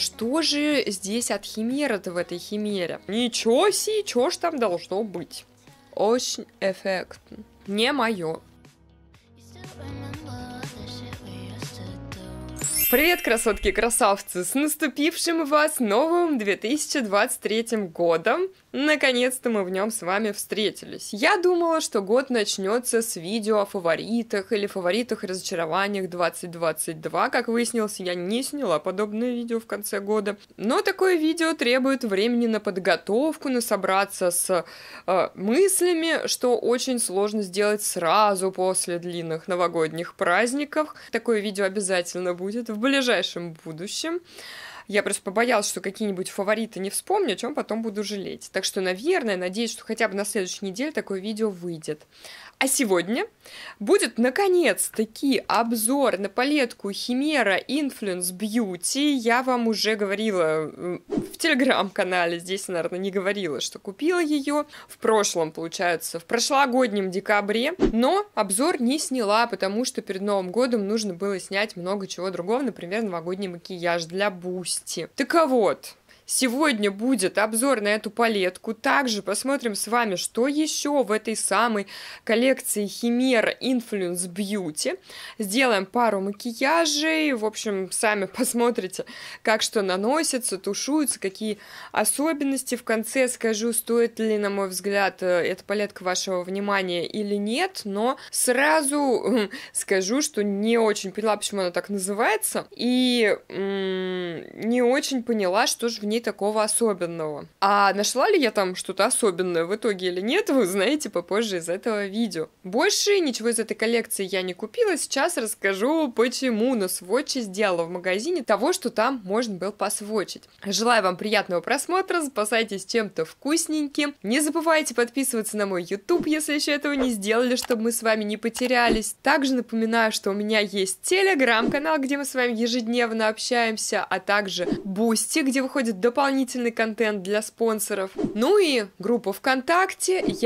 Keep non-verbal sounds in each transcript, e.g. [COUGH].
Что же здесь от химеры-то в этой химере? Ничего си, чё ж там должно быть? Очень эффектно. Не мое. Привет, красотки и красавцы! С наступившим вас новым 2023 годом! Наконец-то мы в нем с вами встретились. Я думала, что год начнется с видео о фаворитах или фаворитах разочарованиях 2022. Как выяснилось, я не сняла подобное видео в конце года. Но такое видео требует времени на подготовку, на собраться с э, мыслями, что очень сложно сделать сразу после длинных новогодних праздников. Такое видео обязательно будет в ближайшем будущем. Я просто побоялась, что какие-нибудь фавориты не вспомню, о чем потом буду жалеть. Так что, наверное, надеюсь, что хотя бы на следующей неделе такое видео выйдет. А сегодня будет, наконец-таки, обзор на палетку Химера Influence Beauty. Я вам уже говорила в телеграм-канале, здесь, наверное, не говорила, что купила ее. В прошлом, получается, в прошлогоднем декабре. Но обзор не сняла, потому что перед Новым годом нужно было снять много чего другого, например, новогодний макияж для Бусти. Так вот, Сегодня будет обзор на эту палетку. Также посмотрим с вами, что еще в этой самой коллекции Химер Influence Beauty. Сделаем пару макияжей. В общем, сами [LAUGHS] посмотрите, как что наносится, тушуется, какие особенности. В конце скажу, стоит ли, на мой взгляд, э, эта палетка вашего внимания или нет. Но сразу э, [LAUGHS] скажу, что не очень поняла, почему она так называется. И м -м, не очень поняла, что же в ней ней такого особенного. А нашла ли я там что-то особенное в итоге или нет, вы узнаете попозже из этого видео. Больше ничего из этой коллекции я не купила, сейчас расскажу почему, но сводчи сделала в магазине того, что там можно было посвочить. Желаю вам приятного просмотра, спасайтесь чем-то вкусненьким, не забывайте подписываться на мой YouTube, если еще этого не сделали, чтобы мы с вами не потерялись. Также напоминаю, что у меня есть телеграм-канал, где мы с вами ежедневно общаемся, а также Бусти, где выходит до дополнительный контент для спонсоров. Ну и группа ВКонтакте, Яндекс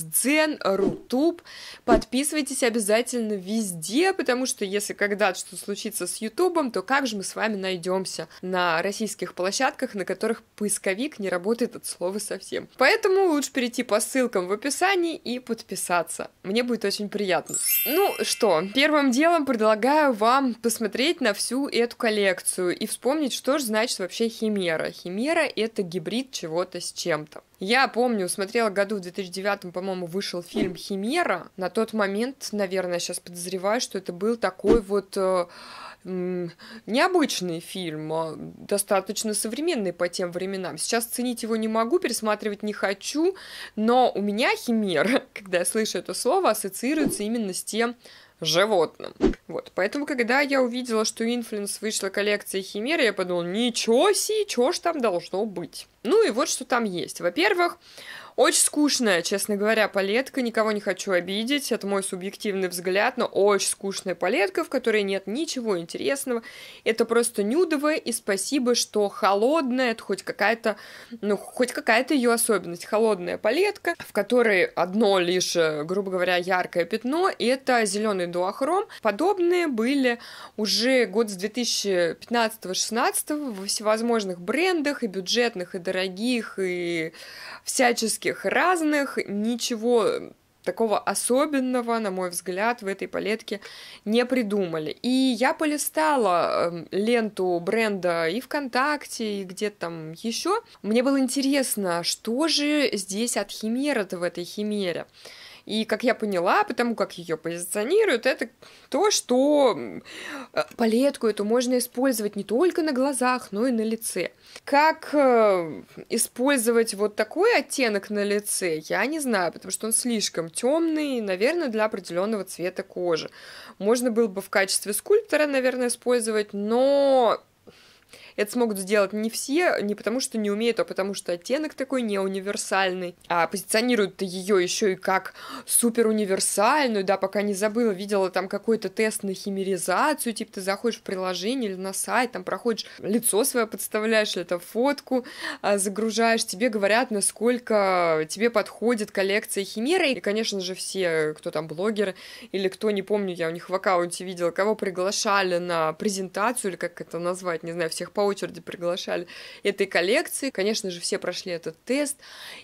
Яндекс.Дзен, Рутуб. Подписывайтесь обязательно везде, потому что если когда-то что случится с Ютубом, то как же мы с вами найдемся на российских площадках, на которых поисковик не работает от слова совсем. Поэтому лучше перейти по ссылкам в описании и подписаться. Мне будет очень приятно. Ну что, первым делом предлагаю вам посмотреть на всю эту коллекцию и вспомнить, что же значит вообще химера химера – это гибрид чего-то с чем-то. Я помню, смотрела году в 2009, по-моему, вышел фильм «Химера». На тот момент, наверное, сейчас подозреваю, что это был такой вот э, необычный фильм, а, достаточно современный по тем временам. Сейчас ценить его не могу, пересматривать не хочу, но у меня «Химера», [LAUGHS] когда я слышу это слово, ассоциируется именно с тем, животным. Вот, поэтому, когда я увидела, что Influence вышла коллекция Химеры, я подумала, ничего си, чё ж там должно быть. Ну и вот что там есть. Во-первых, очень скучная, честно говоря, палетка, никого не хочу обидеть, это мой субъективный взгляд, но очень скучная палетка, в которой нет ничего интересного. Это просто нюдовая, и спасибо, что холодная, это хоть какая-то, ну, хоть какая-то ее особенность. Холодная палетка, в которой одно лишь, э, грубо говоря, яркое пятно, и это зеленый дуохром. Подобные были уже год с 2015-16 во всевозможных брендах, и бюджетных, и дорогих, и всяческих всяческих разных, ничего такого особенного, на мой взгляд, в этой палетке не придумали. И я полистала эм, ленту бренда и ВКонтакте, и где там еще. Мне было интересно, что же здесь от Химера-то в этой Химере. И, как я поняла, потому как ее позиционируют, это то, что э, палетку эту можно использовать не только на глазах, но и на лице. Как э, использовать вот такой оттенок на лице, я не знаю, потому что он слишком темный, наверное, для определенного цвета кожи. Можно было бы в качестве скульптора, наверное, использовать, но это смогут сделать не все, не потому что не умеют, а потому что оттенок такой не универсальный. А позиционируют ее еще и как супер универсальную, да, пока не забыла, видела там какой-то тест на химеризацию, типа ты заходишь в приложение или на сайт, там проходишь лицо свое подставляешь, или это фотку а, загружаешь, тебе говорят, насколько тебе подходит коллекция химеры. И, конечно же, все, кто там блогер или кто, не помню, я у них в аккаунте видела, кого приглашали на презентацию или как это назвать, не знаю, всех по очереди приглашали этой коллекции. Конечно же, все прошли этот тест,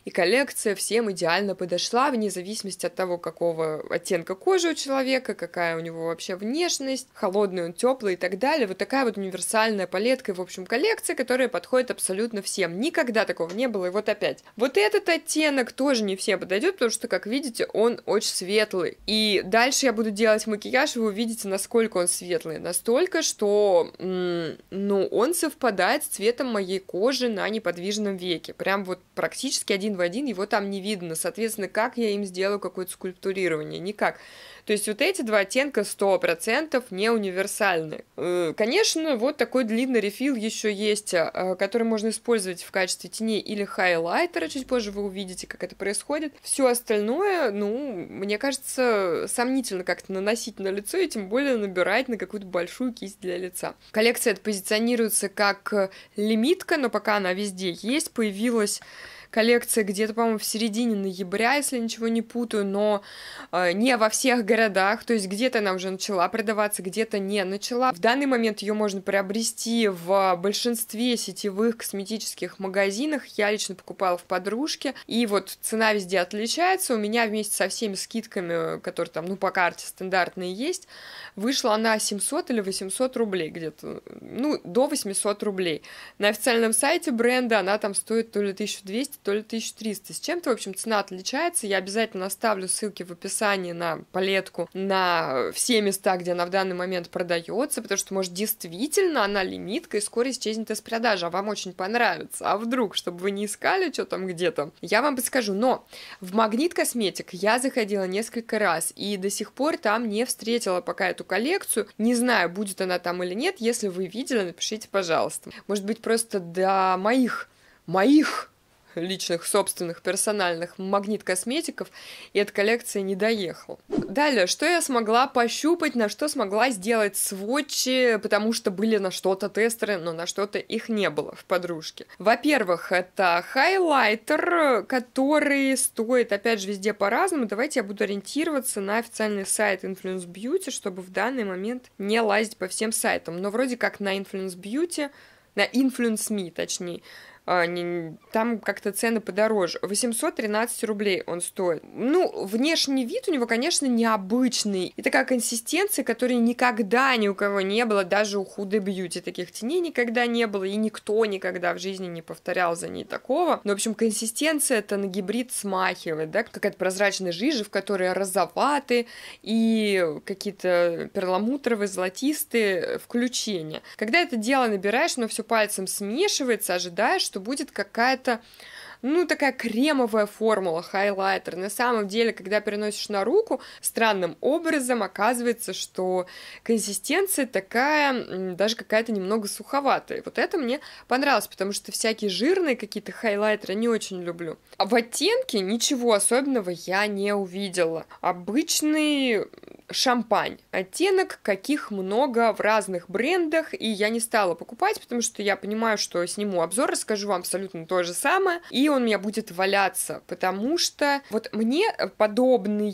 и коллекция всем идеально подошла, вне зависимости от того, какого оттенка кожи у человека, какая у него вообще внешность, холодный он, теплый и так далее. Вот такая вот универсальная палетка, и, в общем, коллекция, которая подходит абсолютно всем. Никогда такого не было, и вот опять. Вот этот оттенок тоже не всем подойдет, потому что, как видите, он очень светлый. И дальше я буду делать макияж, и вы увидите, насколько он светлый. Настолько, что, ну, он совпадает с цветом моей кожи на неподвижном веке. Прям вот практически один в один его там не видно. Соответственно, как я им сделаю какое-то скульптурирование? Никак. То есть вот эти два оттенка 100% не универсальны. Э, конечно, вот такой длинный рефил еще есть, а, а, который можно использовать в качестве теней или хайлайтера, чуть позже вы увидите, как это происходит. Все остальное, ну, мне кажется, сомнительно как-то наносить на лицо и тем более набирать на какую-то большую кисть для лица. Коллекция это позиционируется как э, лимитка, но пока она везде есть, появилась коллекция где-то, по-моему, в середине ноября, если ничего не путаю, но э, не во всех городах, то есть где-то она уже начала продаваться, где-то не начала. В данный момент ее можно приобрести в большинстве сетевых косметических магазинах. Я лично покупала в подружке, и вот цена везде отличается. У меня вместе со всеми скидками, которые там, ну, по карте стандартные есть, вышла она 700 или 800 рублей где-то, ну, до 800 рублей. На официальном сайте бренда она там стоит то ли 1200, 200, то ли 1300 с чем-то. В общем, цена отличается. Я обязательно оставлю ссылки в описании на палетку, на все места, где она в данный момент продается, потому что, может, действительно она лимитка и скоро исчезнет из продажи, а вам очень понравится. А вдруг, чтобы вы не искали, что там где-то, я вам подскажу. Но в Магнит Косметик я заходила несколько раз и до сих пор там не встретила пока эту коллекцию. Не знаю, будет она там или нет. Если вы видели, напишите, пожалуйста. Может быть, просто до моих моих личных, собственных, персональных магнит-косметиков, и от коллекции не доехал. Далее, что я смогла пощупать, на что смогла сделать сводчи, потому что были на что-то тестеры, но на что-то их не было в подружке. Во-первых, это хайлайтер, который стоит, опять же, везде по-разному. Давайте я буду ориентироваться на официальный сайт Influence Beauty, чтобы в данный момент не лазить по всем сайтам. Но вроде как на Influence Beauty на Influence Me, точнее. А, там как-то цены подороже. 813 рублей он стоит. Ну, внешний вид у него, конечно, необычный. И такая консистенция, которой никогда ни у кого не было, даже у худой бьюти таких теней никогда не было, и никто никогда в жизни не повторял за ней такого. Но, ну, в общем, консистенция это на гибрид смахивает, да, какая-то прозрачная жижа, в которой розоваты и какие-то перламутровые, золотистые э, включения. Когда это дело набираешь, но все пальцем смешивается, ожидаешь, что что будет какая-то ну, такая кремовая формула, хайлайтер. На самом деле, когда переносишь на руку, странным образом оказывается, что консистенция такая, даже какая-то немного суховатая. Вот это мне понравилось, потому что всякие жирные какие-то хайлайтеры не очень люблю. А в оттенке ничего особенного я не увидела. Обычный шампань. Оттенок, каких много в разных брендах, и я не стала покупать, потому что я понимаю, что сниму обзор, расскажу вам абсолютно то же самое, и и он у меня будет валяться, потому что вот мне подобные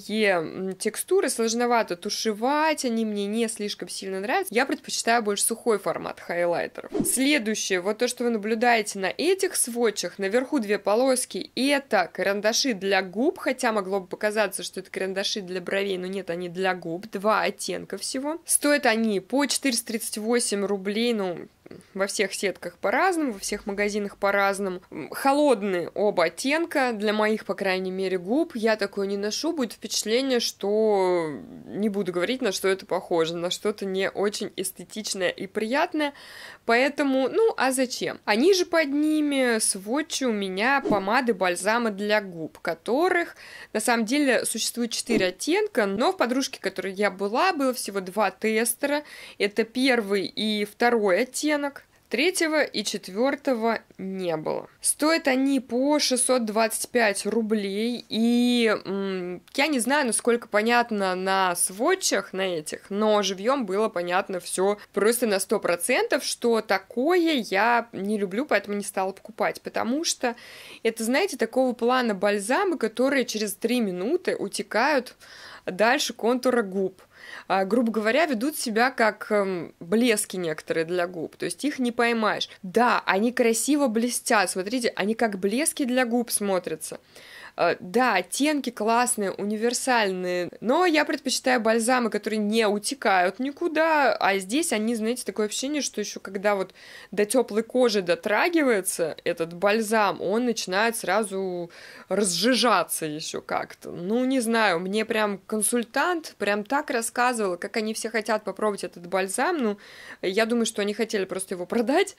текстуры сложновато тушевать, они мне не слишком сильно нравятся. Я предпочитаю больше сухой формат хайлайтеров. Следующее, вот то, что вы наблюдаете на этих сводчах, наверху две полоски, это карандаши для губ, хотя могло бы показаться, что это карандаши для бровей, но нет, они для губ, два оттенка всего. Стоят они по 438 рублей, ну, во всех сетках по-разному, во всех магазинах по-разному. Холодные оба оттенка, для моих, по крайней мере, губ. Я такое не ношу, будет впечатление, что не буду говорить, на что это похоже, на что-то не очень эстетичное и приятное. Поэтому, ну, а зачем? Они же под ними сводчи у меня помады, бальзамы для губ, которых на самом деле существует 4 оттенка, но в подружке, которой я была, было всего два тестера. Это первый и второй оттенок. Третьего и четвертого не было. Стоят они по 625 рублей, и м, я не знаю, насколько понятно на сводчах, на этих, но живьем было понятно все просто на 100%, что такое я не люблю, поэтому не стала покупать, потому что это, знаете, такого плана бальзамы, которые через 3 минуты утекают дальше контура губ – а, грубо говоря, ведут себя как эм, блески некоторые для губ, то есть их не поймаешь. Да, они красиво блестят, смотрите, они как блески для губ смотрятся. Э, да, оттенки классные, универсальные, но я предпочитаю бальзамы, которые не утекают никуда, а здесь они, знаете, такое ощущение, что еще когда вот до теплой кожи дотрагивается этот бальзам, он начинает сразу разжижаться еще как-то. Ну, не знаю, мне прям консультант прям так рассказывал, как они все хотят попробовать этот бальзам, ну, я думаю, что они хотели просто его продать,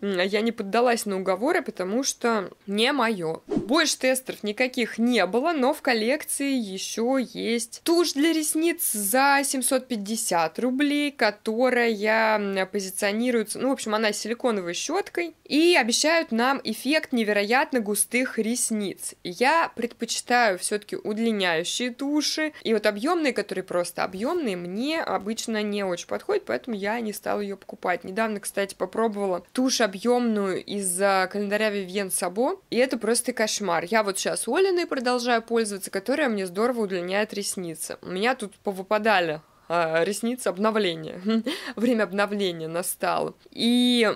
я не поддалась на уговоры, потому что не мое. Больше тестеров никаких таких не было, но в коллекции еще есть тушь для ресниц за 750 рублей, которая позиционируется, ну, в общем, она с силиконовой щеткой, и обещают нам эффект невероятно густых ресниц. Я предпочитаю все-таки удлиняющие туши, и вот объемные, которые просто объемные, мне обычно не очень подходят, поэтому я не стала ее покупать. Недавно, кстати, попробовала тушь объемную из календаря Вивьен Sabo и это просто кошмар. Я вот сейчас Оля Колиной продолжаю пользоваться, которая мне здорово удлиняет ресницы. У меня тут повыпадали а, ресниц обновление. [LAUGHS] Время обновления настало. И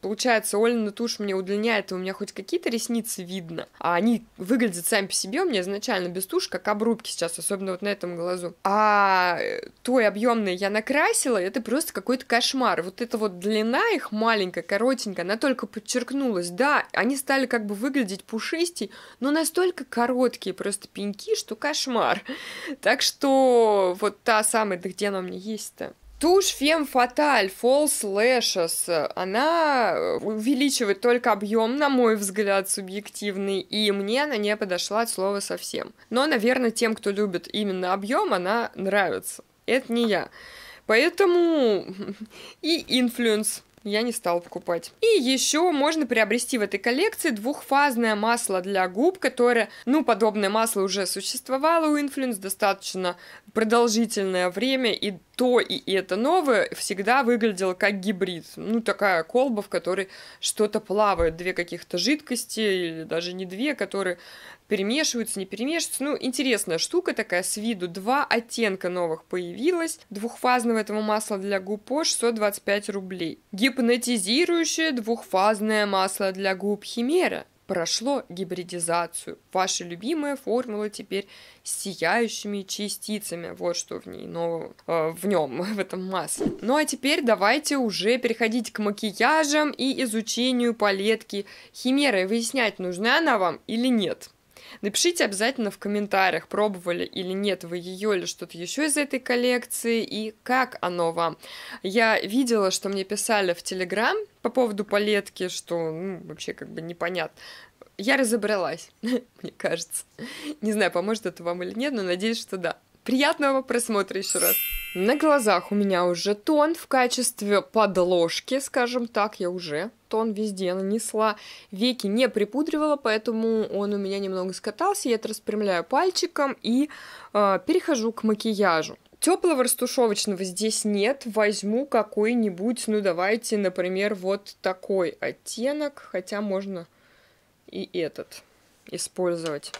получается, Олина тушь мне удлиняет, и у меня хоть какие-то ресницы видно. А они выглядят сами по себе у меня изначально без туши, как обрубки сейчас, особенно вот на этом глазу. А э, той объемной я накрасила, это просто какой-то кошмар. Вот эта вот длина их маленькая, коротенькая, она только подчеркнулась. Да, они стали как бы выглядеть пушистей, но настолько короткие просто пеньки, что кошмар. Так что вот та самая самое, да где она у меня есть-то? Тушь Фем Фаталь False Lashes, она э, увеличивает только объем, на мой взгляд, субъективный, и мне она не подошла от слова совсем. Но, наверное, тем, кто любит именно объем, она нравится. Это не я. Поэтому [LAUGHS] и инфлюенс я не стала покупать. И еще можно приобрести в этой коллекции двухфазное масло для губ, которое, ну, подобное масло уже существовало у Influence, достаточно продолжительное время и то, и это новое всегда выглядело как гибрид. Ну, такая колба, в которой что-то плавает, две каких-то жидкости, или даже не две, которые перемешиваются, не перемешиваются. Ну, интересная штука такая, с виду два оттенка новых появилось. Двухфазного этого масла для губ по 625 рублей. Гипнотизирующее двухфазное масло для губ Химера прошло гибридизацию. Ваша любимая формула теперь с сияющими частицами. Вот что в ней, но э, в нем, [LAUGHS] в этом масле. Ну а теперь давайте уже переходить к макияжам и изучению палетки Химеры. Выяснять, нужна она вам или нет. Напишите обязательно в комментариях, пробовали или нет вы ее или что-то еще из этой коллекции и как оно вам. Я видела, что мне писали в Телеграм по поводу палетки, что ну, вообще как бы непонятно. Я разобралась, [LAUGHS] мне кажется. Не знаю, поможет это вам или нет, но надеюсь, что да. Приятного просмотра еще раз. На глазах у меня уже тон в качестве подложки, скажем так, я уже тон везде нанесла. Веки не припудривала, поэтому он у меня немного скатался. Я это распрямляю пальчиком и э, перехожу к макияжу. Теплого растушевочного здесь нет. Возьму какой-нибудь, ну давайте, например, вот такой оттенок, хотя можно и этот использовать.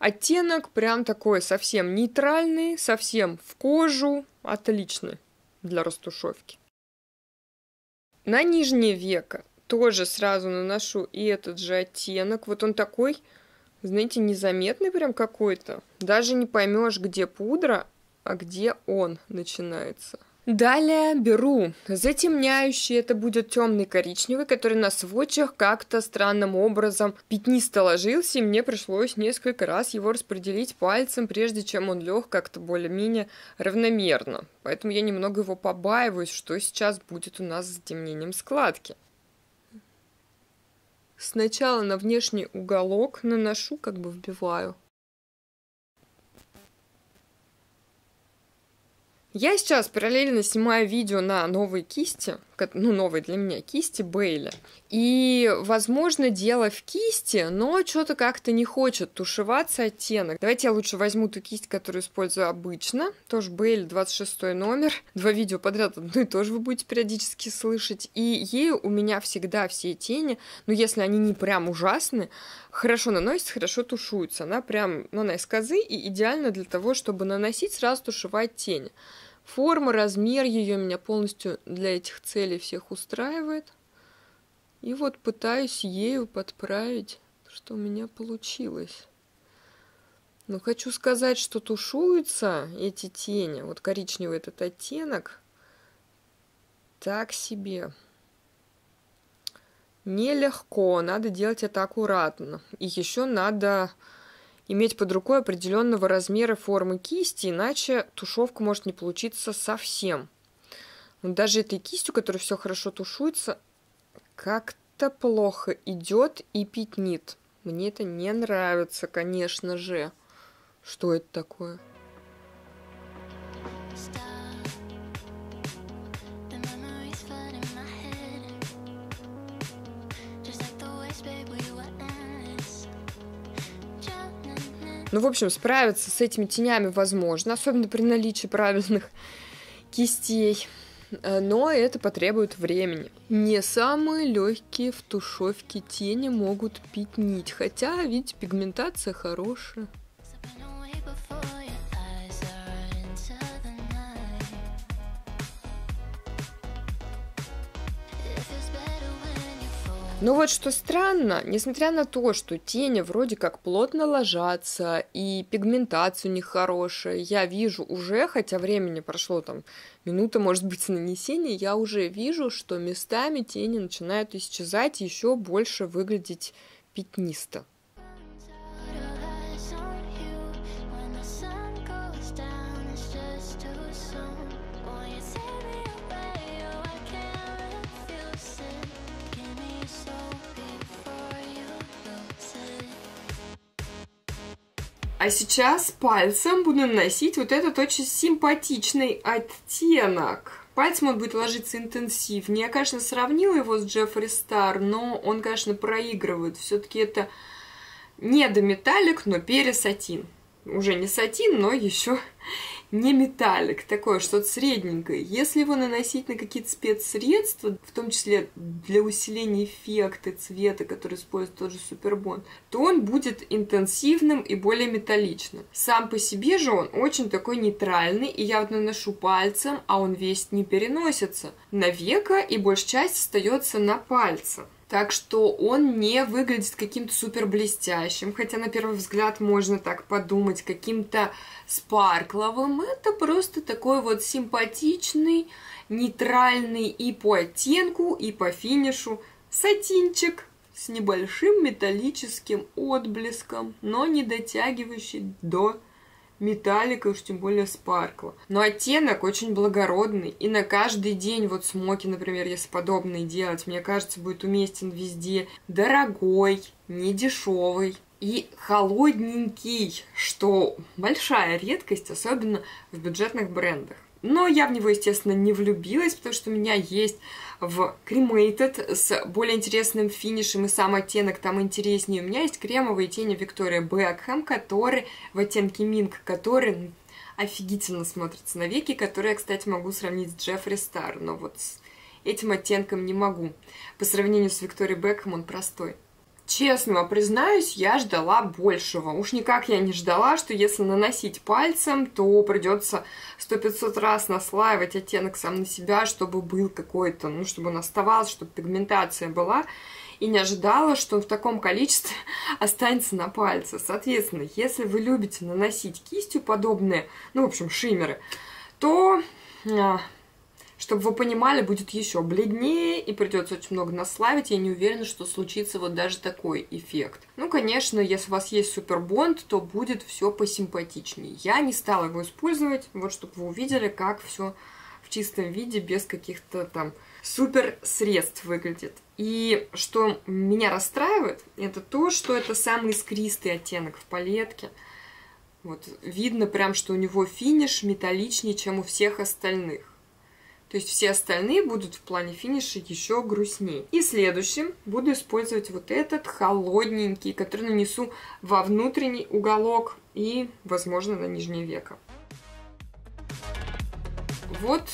Оттенок прям такой совсем нейтральный, совсем в кожу. отличный для растушевки. На нижнее веко тоже сразу наношу и этот же оттенок. Вот он такой, знаете, незаметный прям какой-то. Даже не поймешь, где пудра, а где он начинается. Далее беру затемняющий, это будет темный коричневый, который на сводчах как-то странным образом пятнисто ложился, и мне пришлось несколько раз его распределить пальцем, прежде чем он лег как-то более-менее равномерно. Поэтому я немного его побаиваюсь, что сейчас будет у нас с затемнением складки. Сначала на внешний уголок наношу, как бы вбиваю Я сейчас параллельно снимаю видео на новые кисти, ну, новой для меня кисти Бейли. И, возможно, дело в кисти, но что-то как-то не хочет тушеваться оттенок. Давайте я лучше возьму ту кисть, которую использую обычно. Тоже Бейли 26 номер. Два видео подряд одно и то же вы будете периодически слышать. И ею у меня всегда все тени, ну, если они не прям ужасны, хорошо наносится, хорошо тушуются. Она прям, ну, она из козы и идеально для того, чтобы наносить сразу тушевать тень. Форма, размер ее меня полностью для этих целей всех устраивает. И вот пытаюсь ею подправить, что у меня получилось. Но хочу сказать, что тушуются эти тени, вот коричневый этот оттенок, так себе. Нелегко, надо делать это аккуратно. И еще надо иметь под рукой определенного размера формы кисти, иначе тушевка может не получиться совсем. Но даже этой кистью, которая все хорошо тушуется, как-то плохо идет и пятнит. Мне это не нравится, конечно же. Что это такое? Ну, в общем, справиться с этими тенями возможно, особенно при наличии правильных кистей. Э, но это потребует времени. Не самые легкие в тушевке тени могут пить нить, хотя, видите, пигментация хорошая. Но ну, вот что странно, несмотря на то, что тени вроде как плотно ложатся, и пигментация у них хорошая, я вижу уже, хотя времени прошло там минута, может быть, нанесения, я уже вижу, что местами тени начинают исчезать, еще больше выглядеть пятнисто. А сейчас пальцем буду наносить вот этот очень симпатичный оттенок. Пальцем он будет ложиться интенсивнее. Я, конечно, сравнила его с Джеффри Стар, но он, конечно, проигрывает. Все-таки это не до металлик, но пересатин. Уже не сатин, но еще не металлик, такое что-то средненькое. Если его наносить на какие-то спецсредства, в том числе для усиления эффекта цвета, который использует тот же Супербон, то он будет интенсивным и более металличным. Сам по себе же он очень такой нейтральный, и я вот наношу пальцем, а он весь не переносится на веко, и большая часть остается на пальце так что он не выглядит каким-то супер блестящим, хотя на первый взгляд можно так подумать, каким-то спаркловым. Это просто такой вот симпатичный, нейтральный и по оттенку, и по финишу сатинчик с небольшим металлическим отблеском, но не дотягивающий до металлика уж тем более спаркла. Но оттенок очень благородный, и на каждый день, вот смоки, например, если подобные делать, мне кажется, будет уместен везде. Дорогой, не дешевый, и холодненький, что большая редкость, особенно в бюджетных брендах. Но я в него, естественно, не влюбилась, потому что у меня есть в Cremated с более интересным финишем, и сам оттенок там интереснее. У меня есть кремовые тени Виктория Бекхэм, который в оттенке Минк, который офигительно смотрится на веки, которые кстати, могу сравнить с Джеффри Стар, но вот с этим оттенком не могу. По сравнению с Викторией Бекхэм он простой. Честно признаюсь, я ждала большего. Уж никак я не ждала, что если наносить пальцем, то придется сто пятьсот раз наслаивать оттенок сам на себя, чтобы был какой-то, ну, чтобы он оставался, чтобы пигментация была. И не ожидала, что он в таком количестве [LAUGHS] останется на пальце. Соответственно, если вы любите наносить кистью подобные, ну, в общем, шиммеры, то а, чтобы вы понимали, будет еще бледнее и придется очень много наславить. Я не уверена, что случится вот даже такой эффект. Ну, конечно, если у вас есть супербонд, то будет все посимпатичнее. Я не стала его использовать, вот чтобы вы увидели, как все в чистом виде, без каких-то там супер средств выглядит. И что меня расстраивает, это то, что это самый искристый оттенок в палетке. Вот видно прям, что у него финиш металличнее, чем у всех остальных. То есть все остальные будут в плане финиша еще грустнее. И следующим буду использовать вот этот холодненький, который нанесу во внутренний уголок и, возможно, на нижнее веко. Вот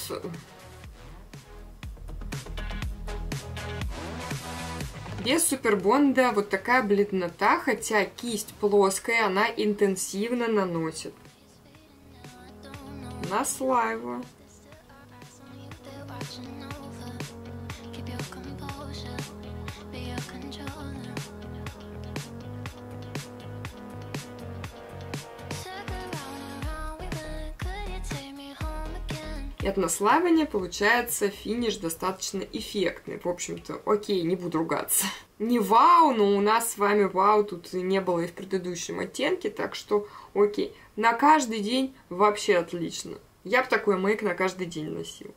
Без супербонда вот такая бледнота, хотя кисть плоская, она интенсивно наносит. Наслаиваю. от однославание, получается финиш достаточно эффектный. В общем-то, окей, не буду ругаться. Не вау, но у нас с вами вау тут не было и в предыдущем оттенке, так что окей. На каждый день вообще отлично. Я бы такой мейк на каждый день носил.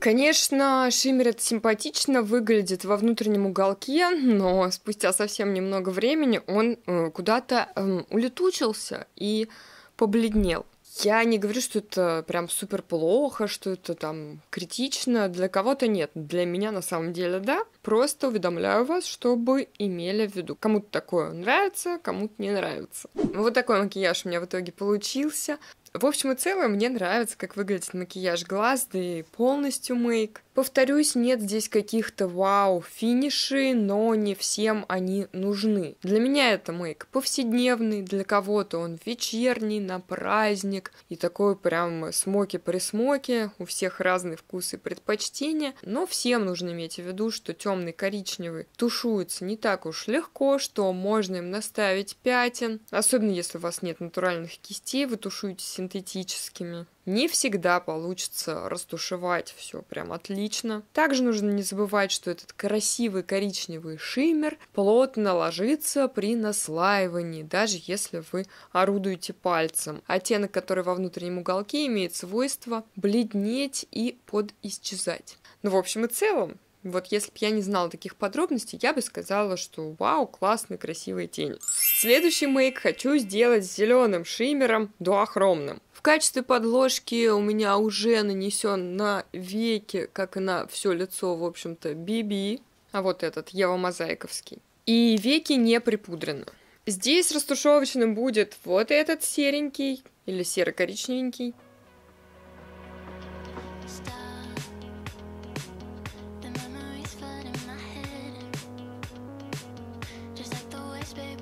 Конечно, шиммер это симпатично выглядит во внутреннем уголке, но спустя совсем немного времени он э, куда-то эм, улетучился и побледнел. Я не говорю, что это прям супер плохо, что это там критично. Для кого-то нет. Для меня на самом деле да. Просто уведомляю вас, чтобы имели в виду. Кому-то такое нравится, кому-то не нравится. Ну, вот такой макияж у меня в итоге получился. В общем и целом, мне нравится, как выглядит макияж глаз, да и полностью мейк. Повторюсь, нет здесь каких-то вау-финиши, но не всем они нужны. Для меня это мейк повседневный, для кого-то он вечерний, на праздник, и такой прям смоки-присмоки, у всех разные вкусы и предпочтения, но всем нужно иметь в виду, что темный коричневый тушуется не так уж легко, что можно им наставить пятен, особенно если у вас нет натуральных кистей, вы тушуетесь синтетическими. Не всегда получится растушевать все прям отлично. Также нужно не забывать, что этот красивый коричневый шиммер плотно ложится при наслаивании, даже если вы орудуете пальцем. Оттенок, который во внутреннем уголке, имеет свойство бледнеть и подисчезать. ну в общем и целом, вот если бы я не знала таких подробностей, я бы сказала, что вау, классный, красивый тень. Следующий мейк хочу сделать с зеленым шиммером дуохромным. В качестве подложки у меня уже нанесен на веки, как и на все лицо, в общем-то, биби. а вот этот, Ева Мозаиковский. И веки не припудрены. Здесь растушевочным будет вот этот серенький или серо-коричневенький.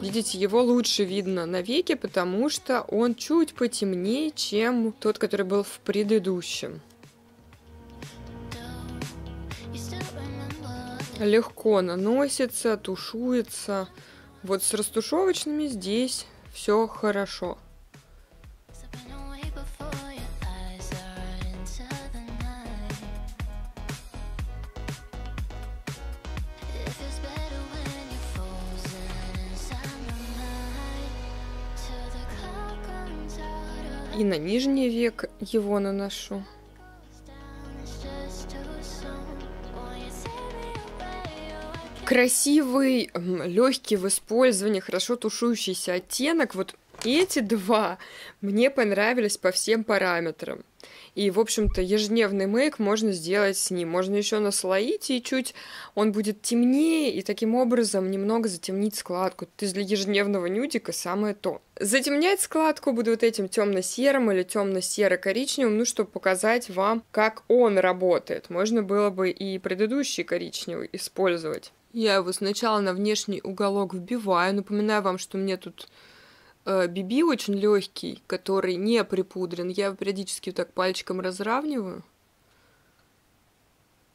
Видите, его лучше видно на веке, потому что он чуть потемнее, чем тот, который был в предыдущем. Легко наносится, тушуется. Вот с растушевочными здесь все хорошо. на нижний век его наношу. Красивый, легкий в использовании, хорошо тушующийся оттенок. Вот эти два мне понравились по всем параметрам. И, в общем-то, ежедневный мейк можно сделать с ним. Можно еще наслоить, и чуть он будет темнее, и таким образом немного затемнить складку. То есть для ежедневного нюдика самое то. Затемнять складку буду вот этим темно-серым или темно-серо-коричневым, ну, чтобы показать вам, как он работает. Можно было бы и предыдущий коричневый использовать. Я его сначала на внешний уголок вбиваю. Напоминаю вам, что мне тут Биби э, очень легкий, который не припудрен. Я периодически так пальчиком разравниваю.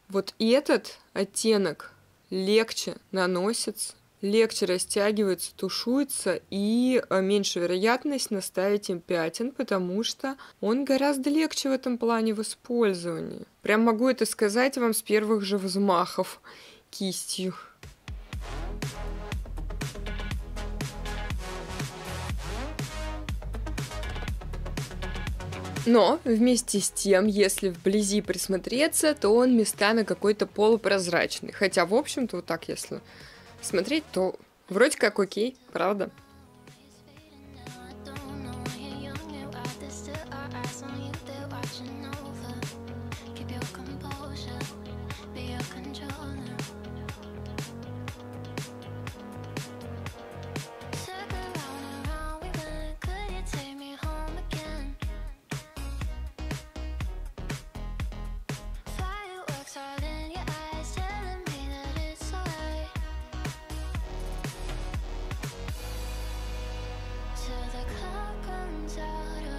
Вот этот оттенок легче наносится, легче растягивается, тушуется и э, меньше вероятность наставить им пятен, потому что он гораздо легче в этом плане в использовании. Прям могу это сказать вам с первых же взмахов кистью. Но вместе с тем, если вблизи присмотреться, то он местами какой-то полупрозрачный. Хотя, в общем-то, вот так, если смотреть, то вроде как окей, правда?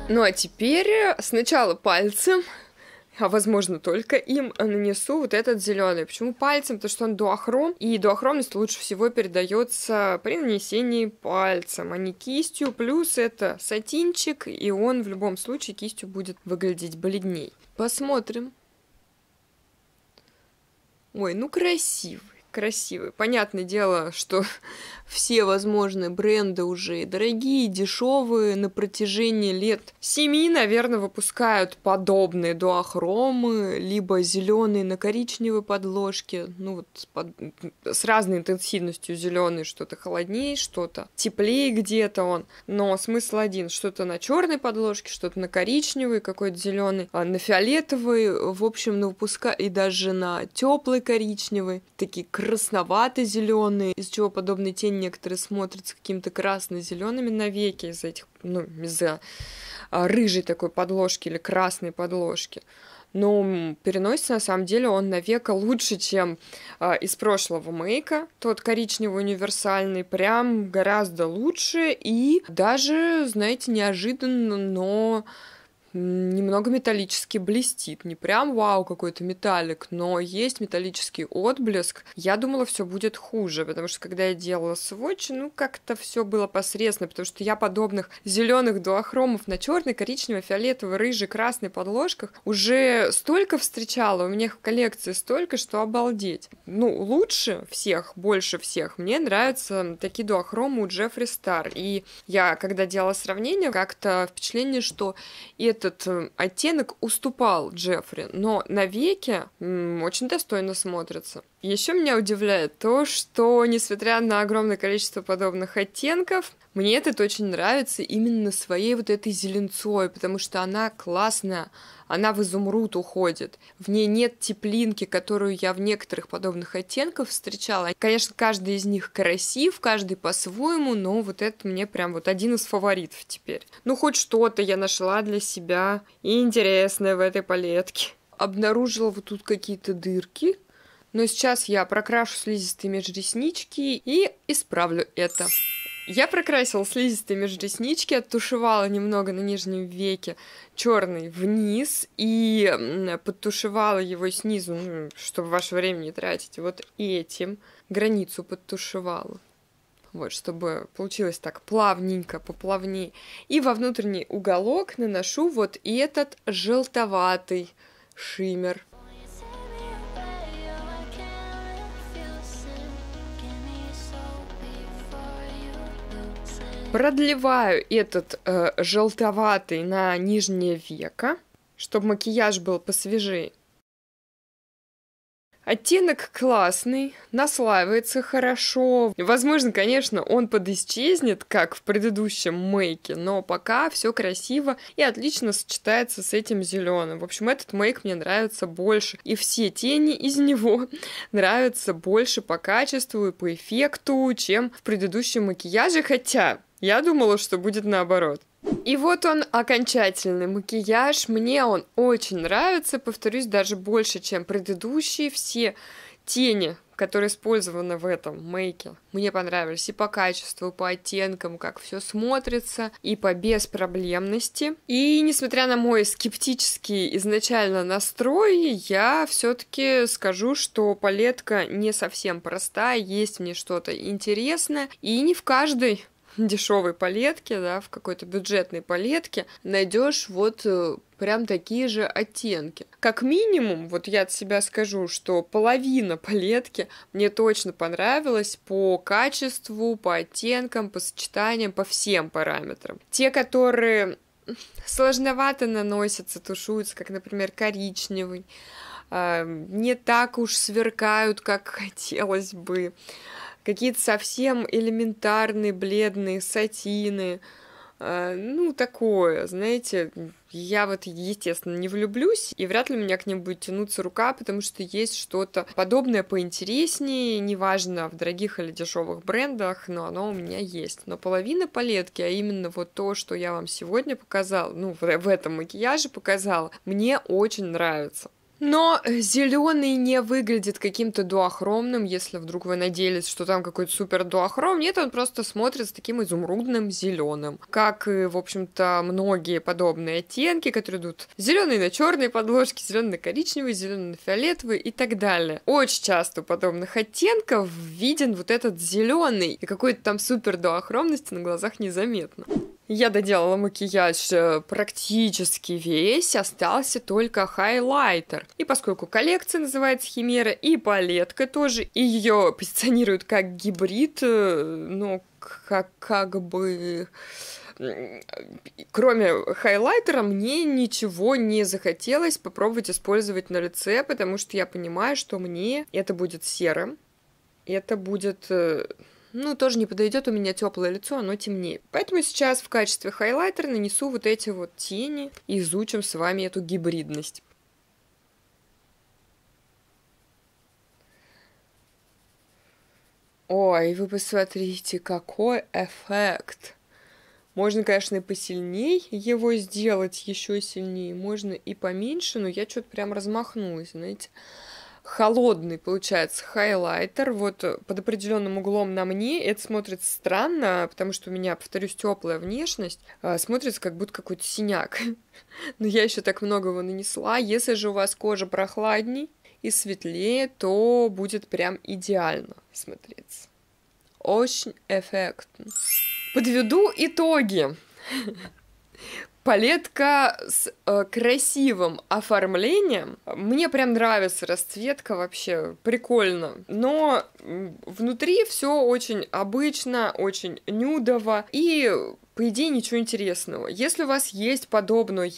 Ну а теперь э, сначала пальцем, [LAUGHS] а возможно только им, э, нанесу вот этот зеленый. Почему пальцем? Потому что он дуохром, и дуохромность лучше всего передается при нанесении пальцем, а не кистью. Плюс это сатинчик, и он в любом случае кистью будет выглядеть бледней. Посмотрим. Ой, ну красивый красивый. Понятное дело, что [LAUGHS] все возможные бренды уже дорогие, дешевые. На протяжении лет семи, наверное, выпускают подобные дуохромы, либо зеленые на коричневой подложке, ну вот с, под... с разной интенсивностью зеленый, что-то холоднее, что-то теплее где-то он. Но смысл один, что-то на черной подложке, что-то на коричневой, какой-то зеленый, а на фиолетовый, в общем, на выпуска и даже на теплый коричневый. Такие красивые красновато-зеленые, из чего подобные тени некоторые смотрятся какими-то красно-зелеными навеки из этих, ну, из-за а, рыжей такой подложки или красной подложки. Но переносится, на самом деле, он навека лучше, чем э, из прошлого мейка. Тот коричневый универсальный прям гораздо лучше и даже, знаете, неожиданно, но немного металлически блестит. Не прям вау какой-то металлик, но есть металлический отблеск. Я думала, все будет хуже, потому что когда я делала сводч, ну как-то все было посредственно, потому что я подобных зеленых дуохромов на черный, коричневый, фиолетовый, рыжий, красный подложках уже столько встречала, у меня в коллекции столько, что обалдеть. Ну, лучше всех, больше всех мне нравятся такие дуохромы у Джеффри Стар. И я, когда делала сравнение, как-то впечатление, что это этот э, оттенок уступал Джеффри, но на веке очень достойно смотрится. Еще меня удивляет то, что, несмотря на огромное количество подобных оттенков, мне этот очень нравится именно своей вот этой зеленцой, потому что она классная, она в изумруд уходит. В ней нет теплинки, которую я в некоторых подобных оттенках встречала. Конечно, каждый из них красив, каждый по-своему, но вот это мне прям вот один из фаворитов теперь. Ну, хоть что-то я нашла для себя интересное в этой палетке. Обнаружила вот тут какие-то дырки, но сейчас я прокрашу слизистые межреснички и исправлю это. Я прокрасила слизистые межреснички, оттушевала немного на нижнем веке черный вниз и подтушевала его снизу, чтобы ваше время не тратить, вот этим границу подтушевала. Вот, чтобы получилось так плавненько, поплавнее. И во внутренний уголок наношу вот этот желтоватый шиммер. Продлеваю этот э, желтоватый на нижнее веко, чтобы макияж был посвежее. Оттенок классный, наслаивается хорошо. Возможно, конечно, он подисчезнет, как в предыдущем мейке, но пока все красиво и отлично сочетается с этим зеленым. В общем, этот мейк мне нравится больше. И все тени из него [LAUGHS] нравятся больше по качеству и по эффекту, чем в предыдущем макияже. Хотя я думала, что будет наоборот. И вот он окончательный макияж. Мне он очень нравится, повторюсь, даже больше, чем предыдущие все тени, которые использованы в этом мейке. Мне понравились и по качеству, и по оттенкам, как все смотрится, и по беспроблемности. И несмотря на мой скептический изначально настрой, я все-таки скажу, что палетка не совсем простая, есть мне что-то интересное, и не в каждой [LAUGHS] дешевой палетке, да, в какой-то бюджетной палетке найдешь вот э, прям такие же оттенки. Как минимум, вот я от себя скажу, что половина палетки мне точно понравилась по качеству, по оттенкам, по сочетаниям, по всем параметрам. Те, которые [LAUGHS] сложновато наносятся, тушуются, как, например, коричневый, а, не так уж сверкают, как [LAUGHS] хотелось бы какие-то совсем элементарные, бледные, сатины, а, ну, такое, знаете, я вот, естественно, не влюблюсь, и вряд ли у меня к ним будет тянуться рука, потому что есть что-то подобное поинтереснее, неважно, в дорогих или дешевых брендах, но оно у меня есть. Но половина палетки, а именно вот то, что я вам сегодня показала, ну, в этом макияже показала, мне очень нравится. Но э, зеленый не выглядит каким-то дуохромным, если вдруг вы надеялись, что там какой-то супер дуохром. Нет, он просто смотрится таким изумрудным зеленым. Как и, в общем-то, многие подобные оттенки, которые идут зеленый на черной подложке, зеленый на коричневый, зеленый на фиолетовый и так далее. Очень часто у подобных оттенков виден вот этот зеленый, и какой-то там супер дуохромности на глазах незаметно. Я доделала макияж э, практически весь, остался только хайлайтер. И поскольку коллекция называется Химера, и палетка тоже, и ее позиционируют как гибрид, э, ну, как, как бы кроме хайлайтера, мне ничего не захотелось попробовать использовать на лице, потому что я понимаю, что мне это будет серым, это будет э, ну, тоже не подойдет у меня теплое лицо, оно темнее. Поэтому сейчас в качестве хайлайтера нанесу вот эти вот тени. и Изучим с вами эту гибридность. Ой, вы посмотрите, какой эффект. Можно, конечно, и посильней его сделать, еще сильнее. Можно и поменьше, но я что-то прям размахнулась, знаете холодный, получается, хайлайтер, вот э, под определенным углом на мне. Это смотрится странно, потому что у меня, повторюсь, теплая внешность. А, смотрится как будто какой-то синяк. [LAUGHS] Но я еще так много его нанесла. Если же у вас кожа прохладней и светлее, то будет прям идеально смотреться. Очень эффектно. Подведу итоги. [LAUGHS] Палетка с э, красивым оформлением. Мне прям нравится расцветка вообще, прикольно. Но внутри все очень обычно, очень нюдово и по идее ничего интересного. Если у вас есть подобное,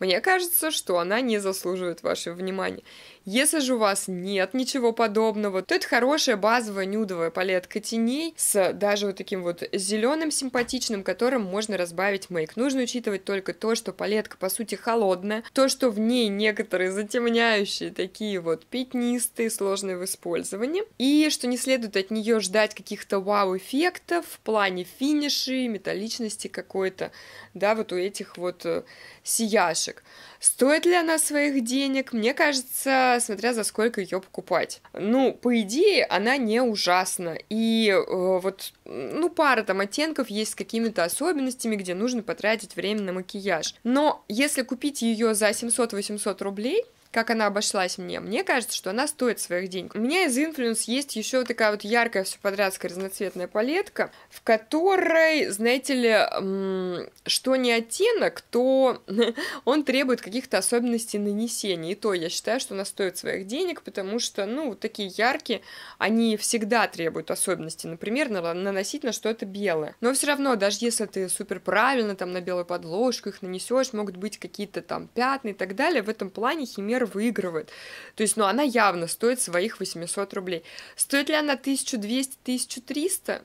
мне кажется, что она не заслуживает вашего внимания. Если же у вас нет ничего подобного, то это хорошая базовая нюдовая палетка теней с даже вот таким вот зеленым симпатичным, которым можно разбавить мейк. Нужно учитывать только то, что палетка по сути холодная, то, что в ней некоторые затемняющие такие вот пятнистые, сложные в использовании, и что не следует от нее ждать каких-то вау-эффектов в плане финиши, металличности какой-то, да, вот у этих вот э, сияшек. Стоит ли она своих денег? Мне кажется, смотря за сколько ее покупать. Ну, по идее, она не ужасна. И э, вот, ну, пара там оттенков есть с какими-то особенностями, где нужно потратить время на макияж. Но если купить ее за 700-800 рублей, как она обошлась мне. Мне кажется, что она стоит своих денег. У меня из инфлюенс есть еще такая вот яркая все подрядская разноцветная палетка, в которой, знаете ли, что не оттенок, то [LAUGHS] он требует каких-то особенностей нанесения. И то я считаю, что она стоит своих денег, потому что, ну, вот такие яркие, они всегда требуют особенностей. Например, наносить на что-то белое. Но все равно, даже если ты супер правильно там на белую подложку их нанесешь, могут быть какие-то там пятна и так далее. В этом плане химера Альтер выигрывает. То есть, ну, она явно стоит своих 800 рублей. Стоит ли она 1200-1300?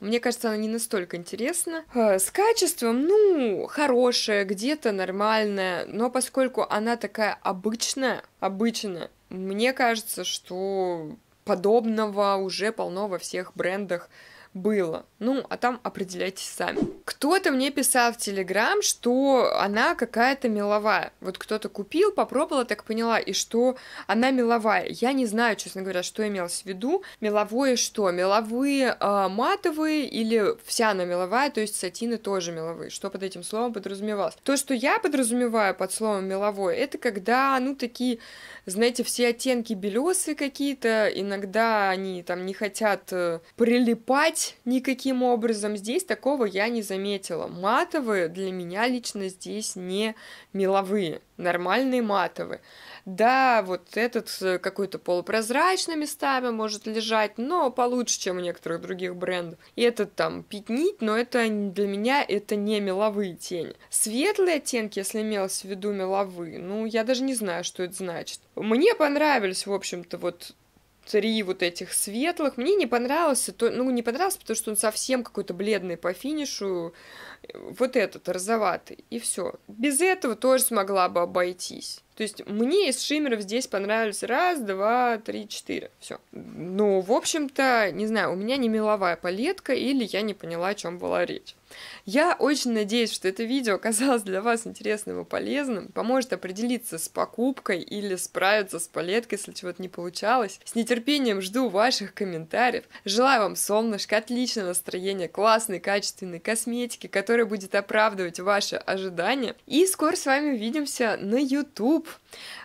Мне кажется, она не настолько интересна. Э, с качеством, ну, хорошая, где-то нормальная, но поскольку она такая обычная, обычная, мне кажется, что подобного уже полно во всех брендах было. Ну, а там определяйтесь сами. Кто-то мне писал в Телеграм, что она какая-то меловая. Вот кто-то купил, попробовала, так поняла, и что она меловая. Я не знаю, честно говоря, что имелось в виду. Меловое что? Меловые э, матовые или вся она меловая, то есть сатины тоже меловые. Что под этим словом подразумевалось? То, что я подразумеваю под словом меловое, это когда, ну, такие знаете, все оттенки белесы какие-то, иногда они там не хотят э, прилипать никаким образом. Здесь такого я не заметила. Матовые для меня лично здесь не меловые, нормальные матовые. Да, вот этот э, какой-то полупрозрачный местами может лежать, но получше, чем у некоторых других брендов. И этот там пятнит, но это для меня это не меловые тени. Светлые оттенки, если имелось в виду меловые, ну, я даже не знаю, что это значит. Мне понравились, в общем-то, вот три вот этих светлых. Мне не понравился, то, ну, не понравился, потому что он совсем какой-то бледный по финишу. Вот этот, розоватый. И все. Без этого тоже смогла бы обойтись. То есть мне из шиммеров здесь понравились раз, два, три, четыре. Все. Ну, в общем-то, не знаю, у меня не меловая палетка или я не поняла, о чем была речь. Я очень надеюсь, что это видео оказалось для вас интересным и полезным, поможет определиться с покупкой или справиться с палеткой, если чего-то не получалось. С нетерпением жду ваших комментариев. Желаю вам солнышко, отличного настроения, классной, качественной косметики, которая будет оправдывать ваши ожидания. И скоро с вами увидимся на YouTube.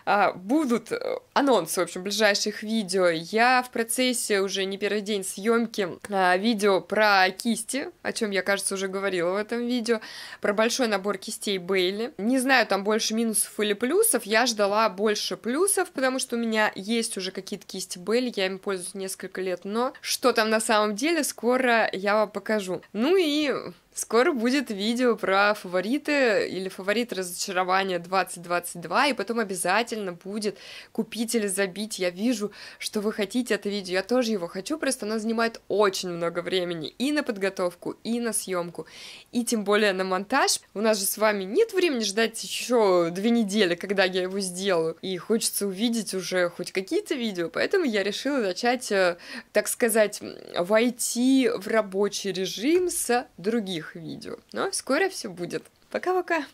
А, будут э, анонсы, в общем, ближайших видео. Я в процессе уже не первый день съемки а, видео про кисти, о чем я, кажется, уже говорила в этом видео, про большой набор кистей Бейли. Не знаю, там больше минусов или плюсов, я ждала больше плюсов, потому что у меня есть уже какие-то кисти Бейли, я им пользуюсь несколько лет, но что там на самом деле, скоро я вам покажу. Ну и Скоро будет видео про фавориты или фаворит разочарования 2022, и потом обязательно будет купить или забить. Я вижу, что вы хотите это видео, я тоже его хочу, просто оно занимает очень много времени и на подготовку, и на съемку, и тем более на монтаж. У нас же с вами нет времени ждать еще две недели, когда я его сделаю, и хочется увидеть уже хоть какие-то видео, поэтому я решила начать, э, так сказать, войти в рабочий режим с других новых видео. Но вскоре все будет. Пока-пока!